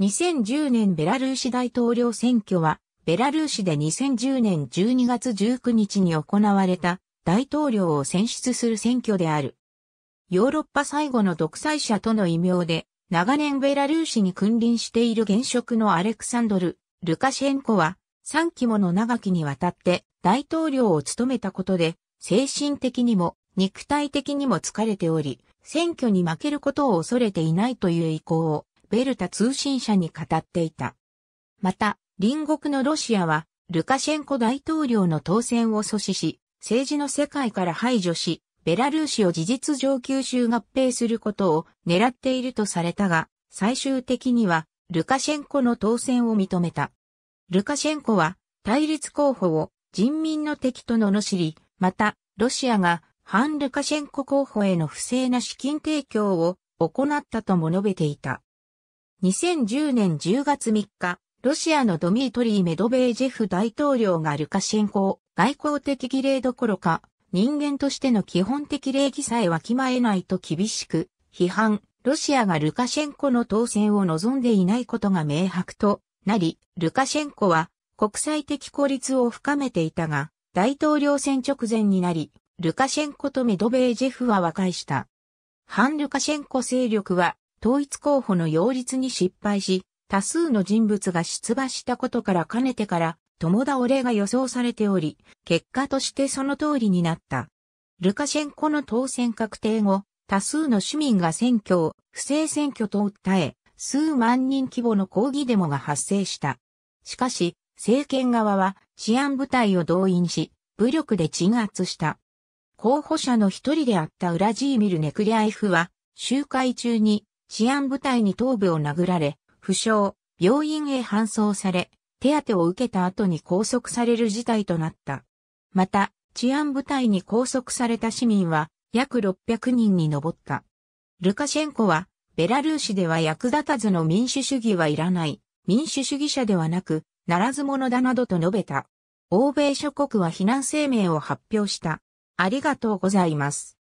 2010年ベラルーシ大統領選挙は、ベラルーシで2010年12月19日に行われた大統領を選出する選挙である。ヨーロッパ最後の独裁者との異名で、長年ベラルーシに君臨している現職のアレクサンドル・ルカシェンコは、3期もの長きにわたって大統領を務めたことで、精神的にも肉体的にも疲れており、選挙に負けることを恐れていないという意向をベルタ通信社に語っていた。また、隣国のロシアは、ルカシェンコ大統領の当選を阻止し、政治の世界から排除し、ベラルーシを事実上吸収合併することを狙っているとされたが、最終的には、ルカシェンコの当選を認めた。ルカシェンコは、対立候補を人民の敵と罵り、また、ロシアが反ルカシェンコ候補への不正な資金提供を行ったとも述べていた。2010年10月3日、ロシアのドミートリー・メドベージェフ大統領がルカシェンコを外交的儀礼どころか、人間としての基本的礼儀さえわきまえないと厳しく、批判、ロシアがルカシェンコの当選を望んでいないことが明白となり、ルカシェンコは国際的孤立を深めていたが、大統領選直前になり、ルカシェンコとメドベージェフは和解した。反ルカシェンコ勢力は統一候補の擁立に失敗し、多数の人物が出馬したことからかねてから、共倒れが予想されており、結果としてその通りになった。ルカシェンコの当選確定後、多数の市民が選挙を不正選挙と訴え、数万人規模の抗議デモが発生した。しかし、政権側は治安部隊を動員し、武力で鎮圧した。候補者の一人であったウラジーミル・ネクリアエフは、集会中に治安部隊に頭部を殴られ、負傷、病院へ搬送され、手当てを受けた後に拘束される事態となった。また、治安部隊に拘束された市民は約600人に上った。ルカシェンコは、ベラルーシでは役立たずの民主主義はいらない、民主主義者ではなく、ならず者だなどと述べた。欧米諸国は避難声明を発表した。ありがとうございます。